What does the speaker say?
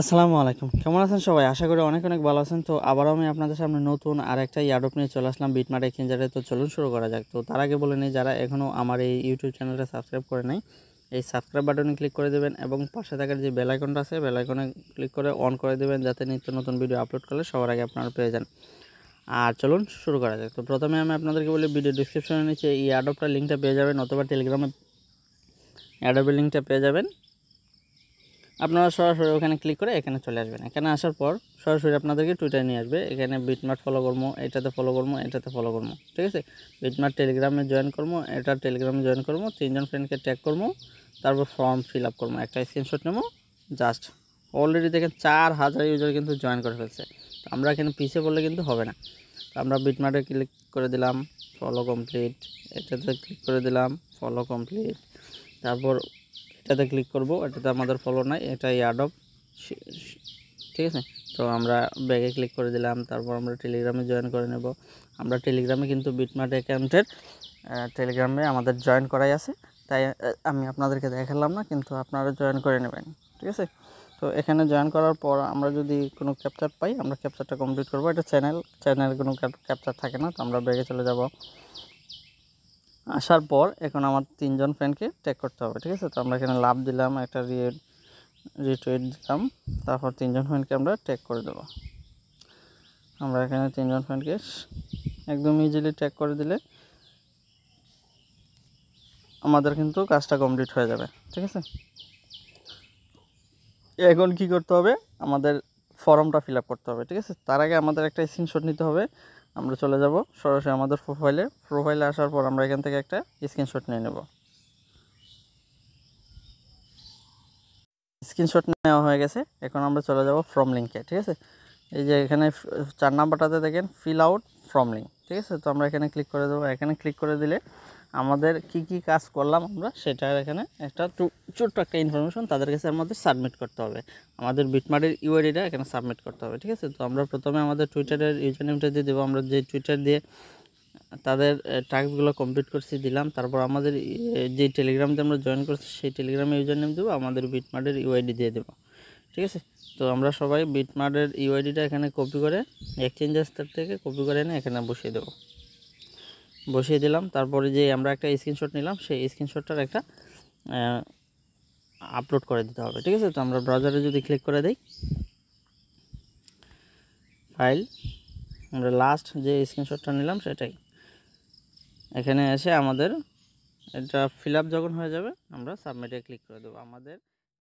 আসসালামু আলাইকুম কেমন আছেন সবাই আশা করি অনেক অনেক ভালো আছেন তো আবারও আমি আপনাদের সামনে নতুন আর একটা ইয়ারডপ নিয়ে চলে আসলাম বিটমার এক্সচেঞ্জারে তো চলুন শুরু করা যাক তো তার আগে বলে নিই যারা এখনও আমার এই ইউটিউব চ্যানেলটা সাবস্ক্রাইব করে নেয় এই সাবস্ক্রাইব বাটনে ক্লিক করে দেবেন এবং পাশে থাকার যে বেলাইকনটা আছে বেলাইকনে ক্লিক করে অন করে দেবেন যাতে নিত্য নতুন ভিডিও আপলোড করলে সবার আগে আপনারা পেয়ে যান আর চলুন শুরু করা যাক তো প্রথমে আমি আপনাদেরকে বলি ভিডিও ডিসক্রিপশনে নিচে এই ইয়ারডপটার লিঙ্কটা পেয়ে যাবেন অথবা টেলিগ্রামে অ্যাডপের লিঙ্কটা পেয়ে যাবেন আপনারা সরাসরি ওখানে ক্লিক করে এখানে চলে আসবেন এখানে আসার পর সরাসরি আপনাদেরকে টুইটারে নিয়ে আসবে এখানে বিটমার্ট ফলো করবো এটাতে ফলো করবো এটাতে ফলো করবো ঠিক আছে বিটমার্ট টেলিগ্রামে জয়েন করবো এটা টেলিগ্রামে জয়েন করবো তিনজন ফ্রেন্ডকে ট্যাগ করবো তারপর ফর্ম ফিল আপ করবো একটা স্ক্রিনশট নেবো জাস্ট অলরেডি দেখেন চার হাজার ইউজার কিন্তু জয়েন করে ফেলছে তো আমরা এখানে পিছিয়ে পড়লে কিন্তু হবে না তো আমরা বিটমার্টে ক্লিক করে দিলাম ফলো কমপ্লিট এটাতে ক্লিক করে দিলাম ফলো কমপ্লিট তারপর এটাতে ক্লিক করব এটাতে আমাদের ফলো নাই এটা ইয়াডব ঠিক আছে তো আমরা ব্যাগে ক্লিক করে দিলাম তারপর আমরা টেলিগ্রামে জয়েন করে নেব আমরা টেলিগ্রামে কিন্তু বিটমার্ট অ্যাকাউন্টের টেলিগ্রামে আমাদের জয়েন করাই আছে তাই আমি আপনাদেরকে দেখালাম না কিন্তু আপনারা জয়েন করে নেবেন ঠিক আছে তো এখানে জয়েন করার পর আমরা যদি কোনো ক্যাপচার পাই আমরা ক্যাপচারটা কমপ্লিট করবো এটা চ্যানেল চ্যানেল কোনো ক্যাপচার থাকে না তো আমরা ব্যাগে চলে যাব আসার পর এখন আমার তিনজন ফ্রেন্ডকে ট্যাগ করতে হবে ঠিক আছে তো আমরা এখানে লাভ দিলাম একটা রিয়েড রিটুইট দিলাম তারপর তিনজন ফ্রেন্ডকে আমরা ট্যাগ করে দেবো আমরা এখানে তিনজন ফ্রেন্ডকে একদম ইজিলি ট্যাগ করে দিলে আমাদের কিন্তু কাজটা কমপ্লিট হয়ে যাবে ঠিক আছে এখন কি করতে হবে আমাদের ফর্মটা ফিল করতে হবে ঠিক আছে তার আগে আমাদের একটা স্ক্রিনশট নিতে হবে আমরা চলে যাব সরাসরি আমাদের প্রোফাইলে প্রোফাইলে আসার পর আমরা এখান থেকে একটা স্ক্রিনশট নিয়ে নেব স্ক্রিনশট নেওয়া হয়ে গেছে এখন আমরা চলে যাব ফর্ম লিঙ্কে ঠিক আছে এই যে এখানে চার নাম্বারটাতে দেখেন ফিল আউট ফর্ম লিঙ্ক ঠিক আছে তো আমরা এখানে ক্লিক করে দেবো এখানে ক্লিক করে দিলে আমাদের কি কি কাজ করলাম আমরা সেটার এখানে একটা ছোট্ট একটা ইনফরমেশন তাদের কাছে আমাদের সাবমিট করতে হবে আমাদের বিটমার্টের ইউআইডিটা এখানে সাবমিট করতে হবে ঠিক আছে তো আমরা প্রথমে আমাদের টুইটারের ইউজার দিয়ে দেবো আমরা যে টুইটার দিয়ে তাদের টাস্কগুলো কমপ্লিট করছি দিলাম তারপর আমাদের যে টেলিগ্রাম দিয়ে আমরা জয়েন করছি সেই টেলিগ্রামে ইউজার দেবো আমাদের বিটমার্টের ইউআইডি দিয়ে দেবো ঠিক আছে তো আমরা সবাই বিটমার্টের ইউআইডিটা এখানে কপি করে এক্সচেঞ্জ থেকে কপি করে এনে এখানে বসিয়ে দেবো বসিয়ে দিলাম তারপরে যে আমরা একটা স্ক্রিনশট নিলাম সেই স্ক্রিনশটটার একটা আপলোড করে দিতে হবে ঠিক আছে তো আমরা ব্রাউজারে যদি ক্লিক করে দিই ফাইল আমরা লাস্ট যে স্ক্রিনশটটা নিলাম সেটাই এখানে এসে আমাদের এটা ফিল আপ যখন হয়ে যাবে আমরা সাবমিটে ক্লিক করে দেবো আমাদের